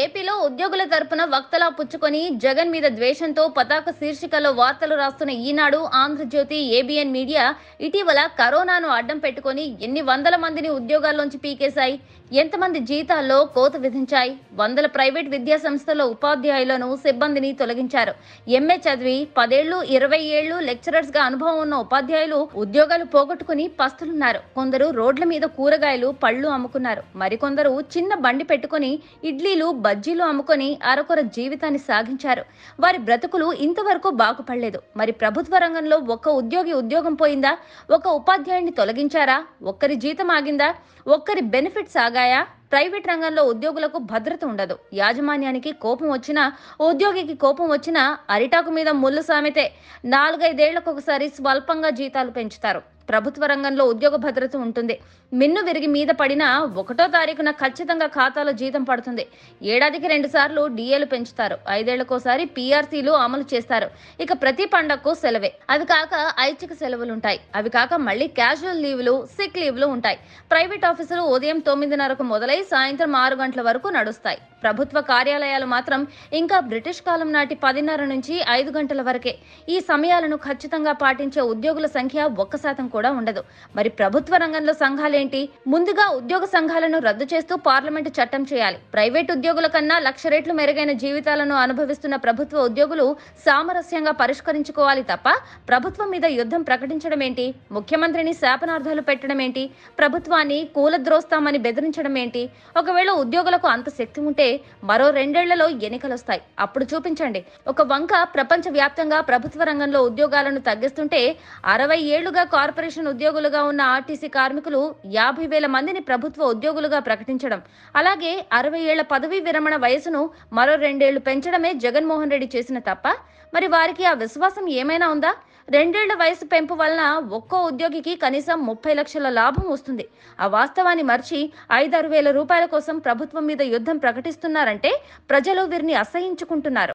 ఏపీలో ఉద్యోగుల తరపున వక్తలా పుచ్చుకొని జగన్ మీద ద్వేషంతో పతాక శీర్షికలో వార్తలు రాస్తున్న ఈనాడు ఆంధ్రజ్యోతి ఏబిఎన్ మీడియా ఇటీవల కరోనాను అడ్డం పెట్టుకొని ఎన్ని వందల మందిని ఉద్యోగాల్లోంచి పీకేశాయి ఎంతమంది జీతాల్లో కోత విధించాయి వందల ప్రైవేట్ విద్యా సంస్థల ఉపాధ్యాయులను సిబ్బందిని తొలగించారు ఎంఏ చదివి పదేళ్లు ఇరవై ఏళ్లు లెక్చరర్స్ గా అనుభవం ఉన్న ఉపాధ్యాయులు ఉద్యోగాలు పోగొట్టుకుని పస్తులున్నారు కొందరు రోడ్ల మీద కూరగాయలు పళ్ళు అమ్ముకున్నారు మరికొందరు చిన్న బండి పెట్టుకుని ఇడ్లీలు బజ్జీలు అమ్ముకొని అరకొర జీవితాన్ని సాగించారు వారి బ్రతుకులు ఇంతవరకు బాగుపడలేదు మరి ప్రభుత్వ రంగంలో ఒక్క ఉద్యోగి ఉద్యోగం పోయిందా ఒక ఉపాధ్యాయుడిని తొలగించారా ఒక్కరి జీతం ఆగిందా ఒక్కరి బెనిఫిట్ సాగాయా ప్రైవేట్ రంగంలో ఉద్యోగులకు భద్రత ఉండదు యాజమాన్యానికి కోపం వచ్చినా ఉద్యోగికి కోపం వచ్చినా అరిటాకు మీద ముళ్ళు సామెతే ఒకసారి స్వల్పంగా జీతాలు పెంచుతారు ప్రభుత్వ రంగంలో ఉద్యోగ భద్రత ఉంటుంది మిన్ను విరిగి మీద పడినా ఒకటో తారీఖున ఖచ్చితంగా ఖాతాలో జీతం పడుతుంది ఏడాదికి రెండు సార్లు డిఏలు పెంచుతారు ఐదేళ్లకోసారి పీఆర్సీలు అమలు చేస్తారు ఇక ప్రతి పండగకు సెలవే అవి కాక ఐచ్ఛిక సెలవులు ఉంటాయి అవి కాక మళ్ళీ క్యాజువల్ లీవ్లు సిక్ లీవ్లు ఉంటాయి ప్రైవేట్ ఆఫీసులు ఉదయం తొమ్మిదిన్నరకు మొదలై సాయంత్రం ఆరు గంటల వరకు నడుస్తాయి ప్రభుత్వ కార్యాలయాలు మాత్రం ఇంకా బ్రిటిష్ కాలం నాటి పదిన్నర నుంచి ఐదు గంటల వరకే ఈ సమయాలను ఖచ్చితంగా పాటించే ఉద్యోగుల సంఖ్య ఒక్క శాతం కూడా కూడా ఉండదు మరి ప్రభుత్వ రంగంలో సంఘాలేంటి ముందుగా ఉద్యోగ సంఘాలను రద్దు చేస్తూ పార్లమెంటు చట్టం చేయాలి ప్రైవేట్ ఉద్యోగుల కన్నా లక్ష రేట్లు మెరుగైన జీవితాలను అనుభవిస్తున్న ప్రభుత్వ ఉద్యోగులు సామరస్యంగా పరిష్కరించుకోవాలి తప్ప ప్రభుత్వం మీద యుద్ధం ప్రకటించడం ఏంటి ముఖ్యమంత్రిని శాపనార్థాలు పెట్టడం ఏంటి ప్రభుత్వాన్ని కూలద్రోస్తామని బెదిరించడం ఏంటి ఒకవేళ ఉద్యోగులకు అంత శక్తి ఉంటే మరో రెండేళ్లలో వస్తాయి అప్పుడు చూపించండి ఒక వంక ప్రపంచ వ్యాప్తంగా ప్రభుత్వ రంగంలో ఉద్యోగాలను తగ్గిస్తుంటే అరవై ఏళ్లుగా కార్పొరేట్ కార్పొరేషన్ ఉద్యోగులుగా ఉన్న ఆర్టీసీ కార్మికులు యాభై వేల మందిని ప్రభుత్వ ఉద్యోగులుగా ప్రకటించడం అలాగే అరవై ఏళ్ల పదవీ విరమణ వయసును మరో రెండేళ్లు పెంచడమే జగన్మోహన్ రెడ్డి చేసిన తప్ప మరి వారికి ఆ విశ్వాసం ఏమైనా ఉందా రెండేళ్ల వయసు పెంపు వలన ఒక్కో ఉద్యోగికి కనీసం ముప్పై లక్షల లాభం వస్తుంది ఆ వాస్తవాన్ని మర్చి ఐదారు వేల రూపాయల కోసం ప్రభుత్వం మీద యుద్ధం ప్రకటిస్తున్నారంటే ప్రజలు వీరిని అసహించుకుంటున్నారు